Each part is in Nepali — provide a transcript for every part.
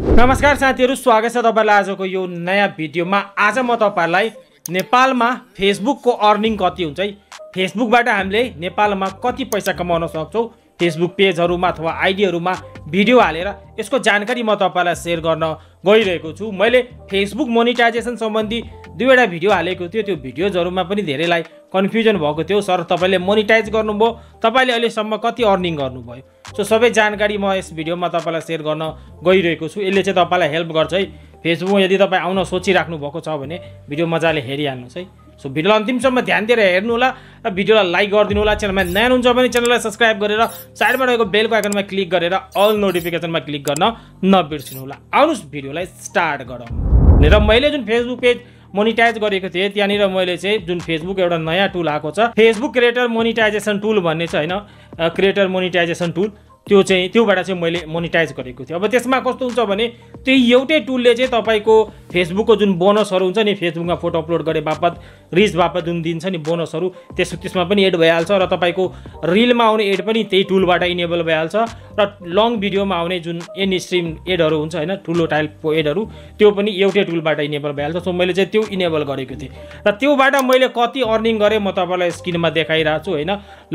नमस्कार साथीहरू स्वागत छ तपाईँलाई आजको यो नयाँ भिडियोमा आज म तपाईँहरूलाई नेपालमा फेसबुकको अर्निङ कति हुन्छ है फेसबुकबाट हामीले नेपालमा कति पैसा कमाउन सक्छौँ फेसबुक पेजहरूमा अथवा आइडीहरूमा भिडियो हालेर यसको जानकारी म तपाईँलाई सेयर गर्न गइरहेको छु मैले फेसबुक मोनिटाइजेसन सम्बन्धी दुईवटा भिडियो हालेको थियो त्यो भिडियोजहरूमा पनि धेरैलाई कन्फ्युजन भएको थियो सर तपाईँले मोनिटाइज गर्नुभयो तपाईँले अहिलेसम्म कति अर्निङ गर्नुभयो सो सबै जानकारी म यस भिडियोमा तपाईँलाई सेयर गर्न गइरहेको छु यसले चाहिँ तपाईँलाई हेल्प गर्छ है फेसबुकमा यदि तपाईँ आउन सोचिराख्नु भएको छ भने भिडियो मजाले हेरिहाल्नुहोस् है सो भिडियोलाई अन्तिमसम्म ध्यान दिएर हेर्नु होला र भिडियोलाई लाइक गरिदिनु होला च्यानलमा नयाँ हुन्छ भने च्यानललाई सब्सक्राइब गरेर साइडमा रहेको बेलको आइकनमा क्लिक गरेर अल नोटिफिकेसनमा क्लिक गर्न नबिर्सिनु होला आउनुहोस् भिडियोलाई स्टार्ट गरौँ र मैले जुन फेसबुक पेज मोनिटाइज गरेको थिएँ त्यहाँनिर मैले चाहिँ जुन फेसबुक एउटा नयाँ टुल आएको छ फेसबुक क्रिएटर मोनिटाइजेसन टुल भन्ने छ होइन क्रिएटर मोनिटाइजेसन टुल त्यो चाहिँ त्योबाट चाहिँ मैले मोनिटाइज गरेको थिएँ अब त्यसमा कस्तो हुन्छ भने त्यही एउटै टुलले चाहिँ तपाईँको फेसबुकको जुन बोनसहरू हुन्छ नि फेसबुकमा फोटो अपलोड गरे बापत रिल्स बापत जुन दिन्छ नि बोनसहरू त्यस त्यसमा पनि एड भइहाल्छ र तपाईँको रिलमा आउने एड पनि त्यही टुलबाट इनेबल भइहाल्छ र लङ भिडियोमा आउने जुन एन स्ट्रिम एडहरू हुन्छ होइन ठुलो टाइपको एडहरू त्यो पनि एउटै टुलबाट इनेबल भइहाल्छ सो मैले चाहिँ त्यो इनेबल गरेको थिएँ र त्योबाट मैले कति अर्निङ गरेँ म तपाईँलाई स्क्रिनमा देखाइरहेको छु होइन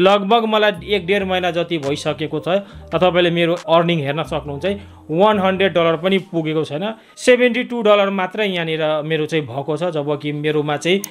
लगभग मलाई एक डेढ महिना जति भइसकेको छ र तपाईँले मेरो अर्निङ हेर्न सक्नुहुन्छ है वान हन्ड्रेड डलर पनि पुगेको छैन सेभेन्टी टू डलर मात्रै यहाँनिर मेरो चाहिँ भएको छ जब कि मेरोमा चाहिँ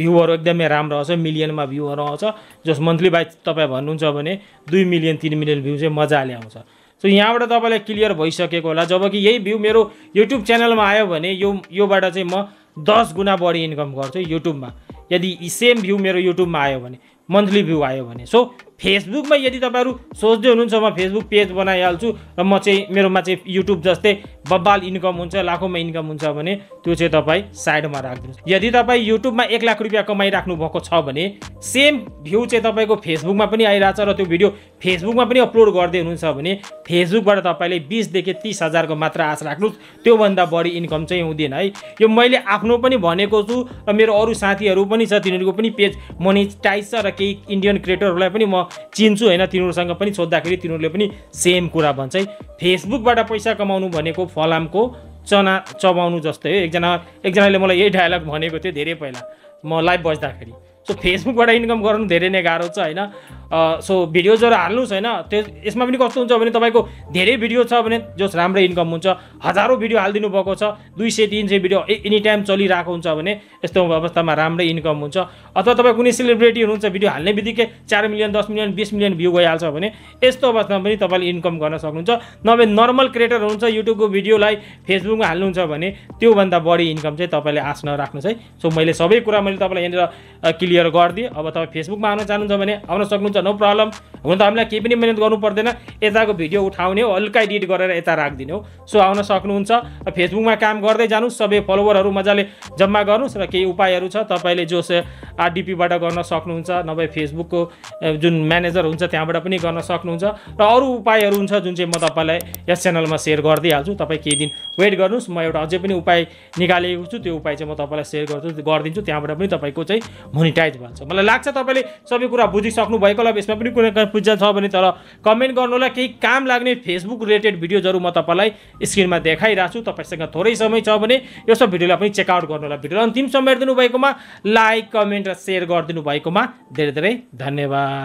भ्यूहरू एकदमै राम्रो आउँछ मिलियनमा भ्यूहरू आउँछ जस मन्थली बाइज तपाईँ भन्नुहुन्छ भने दुई मिलियन तिन मिलियन भ्यू चाहिँ मजाले आउँछ सो यहाँबाट तपाईँलाई क्लियर भइसकेको होला जब कि यही भ्यू मेरो युट्युब च्यानलमा आयो भने यो योबाट चाहिँ म दस गुणा बढी इन्कम गर्छु युट्युबमा यदि सेम भ्यू मेरो युट्युबमा आयो भने मन्थली भ्यू आयो भने सो फेसबुकमा यदि तपाईँहरू सोच्दै हुनुहुन्छ म फेसबुक पेज बनाइहाल्छु र म चाहिँ मेरोमा चाहिँ युट्युब जस्तै बब्बाल इन्कम हुन्छ लाखौँमा इन्कम हुन्छ भने त्यो चाहिँ तपाईँ साइडमा राखिदिनुहोस् यदि तपाईँ युट्युबमा एक लाख रुपियाँ कमाइराख्नु भएको छ भने सेम भ्यू चाहिँ तपाईँको फेसबुकमा पनि आइरहेछ र त्यो भिडियो फेसबुकमा पनि अपलोड गर्दै हुनुहुन्छ भने फेसबुकबाट तपाईँले बिसदेखि तिस हजारको मात्र आश राख्नुहोस् त्योभन्दा बढी इन्कम चाहिँ हुँदैन है यो मैले आफ्नो पनि भनेको छु र मेरो अरू साथीहरू पनि छ तिनीहरूको पनि पेज मोनिटाइज छ र केही इन्डियन क्रिएटरहरूलाई पनि म चिन्छु होइन तिनीहरूसँग पनि सोद्धाखेरि तिनीहरूले पनि सेम कुरा भन्छ है फेसबुकबाट पैसा कमाउनु भनेको फलामको चना चबाउनु जस्तै हो एकजना एकजनाले मलाई यही डायलग भनेको थियो धेरै पहिला म लाइभ बस्दाखेरि सो फेसबुकबाट इन्कम गर्नु धेरै नै गाह्रो छ होइन सो भिडियोजहरू हाल्नुहोस् होइन त्यो यसमा पनि कस्तो हुन्छ भने तपाईँको धेरै भिडियो छ भने जस राम्रो इन्कम हुन्छ हजारौँ भिडियो हालिदिनु भएको छ दुई सय तिन सय भिडियो एनी टाइम चलिरहेको हुन्छ भने यस्तो अवस्थामा राम्रै इन्कम हुन्छ अथवा तपाईँ कुनै सेलिब्रेटी हुनुहुन्छ भिडियो हाल्ने बित्तिकै चार मिलियन दस मिलियन बिस मिलियन भ्यू गइहाल्छ भने यस्तो अवस्थामा पनि तपाईँले इन्कम गर्न सक्नुहुन्छ नभए नर्मल क्रिएटर हुनुहुन्छ युट्युबको भिडियोलाई फेसबुकमा हाल्नुहुन्छ भने त्योभन्दा बढी इन्कम चाहिँ तपाईँले आश नराख्नुहोस् है सो मैले सबै कुरा मैले तपाईँलाई यहाँनिर क्लियर क्लियर गरिदिएँ अब तपाईँ फेसबुकमा आउन चाहनुहुन्छ भने आउन सक्नुहुन्छ नो प्रब्लम हुन त हामीलाई केही पनि मिहिनेत गर्नु पर्दैन यताको भिडियो उठाउने हो हल्का एडिट गरेर यता राखिदिने हो सो आउन सक्नुहुन्छ फेसबुकमा काम गर्दै जानु सबै फलोवरहरू मजाले जम्मा गर्नुहोस् र केही उपायहरू छ तपाईँले जोस आरडिपीबाट गर्न सक्नुहुन्छ नभए फेसबुकको जुन म्यानेजर हुन्छ त्यहाँबाट पनि गर्न सक्नुहुन्छ र अरू उपायहरू हुन्छ जुन चाहिँ म तपाईँलाई यस च्यानलमा सेयर गरिदिइहाल्छु तपाईँ केही दिन वेट गर्नुहोस् म एउटा अझै पनि उपाय निकालेको छु त्यो उपाय चाहिँ म तपाईँलाई सेयर गर्छु गरिदिन्छु त्यहाँबाट पनि तपाईँको चाहिँ मोनिटाइज भन्छ मलाई लाग्छ तपाईँले सबै कुरा बुझिसक्नु भएको होला यसमा पनि कुनै पूजा छ भने तर कमेन्ट गर्नुहोला केही काम लाग्ने फेसबुक रिलेटेड भिडियोजहरू म तपाईँलाई स्क्रिनमा देखाइरहेको छु तपाईँसँग थोरै समय छ भने यो सब भिडियोलाई पनि चेकआउट गर्नु गर्नुहोला भिडियोलाई अन्तिम समय हेरिदिनु भएकोमा लाइक कमेन्ट र सेयर गरिदिनु भएकोमा धेरै धेरै धन्यवाद